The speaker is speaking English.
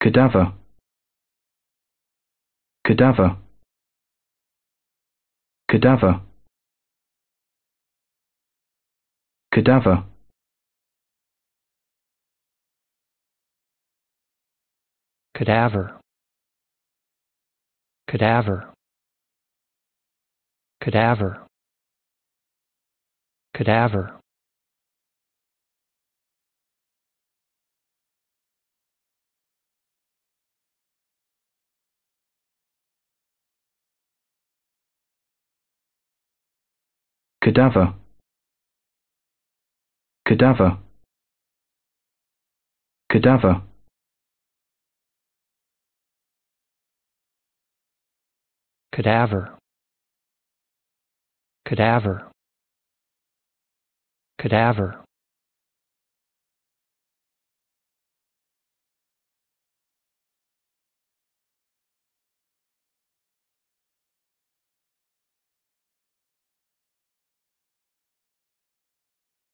cadaver cadaver cadaver cadaver cadaver cadaver cadaver cadaver cadaver cadaver cadaver cadaver cadaver cadaver